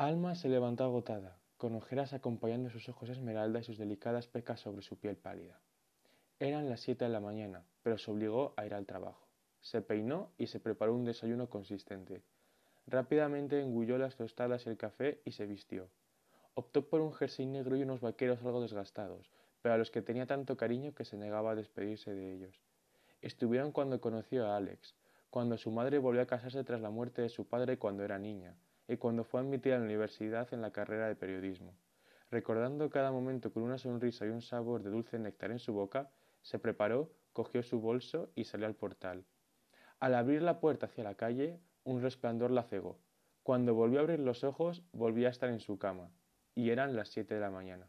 Alma se levantó agotada, con ojeras acompañando sus ojos esmeralda y sus delicadas pecas sobre su piel pálida. Eran las siete de la mañana, pero se obligó a ir al trabajo. Se peinó y se preparó un desayuno consistente. Rápidamente engulló las tostadas y el café y se vistió. Optó por un jersey negro y unos vaqueros algo desgastados, pero a los que tenía tanto cariño que se negaba a despedirse de ellos. Estuvieron cuando conoció a Alex, cuando su madre volvió a casarse tras la muerte de su padre cuando era niña, y cuando fue admitida a la universidad en la carrera de periodismo. Recordando cada momento con una sonrisa y un sabor de dulce néctar en su boca, se preparó, cogió su bolso y salió al portal. Al abrir la puerta hacia la calle, un resplandor la cegó. Cuando volvió a abrir los ojos, volvía a estar en su cama, y eran las siete de la mañana.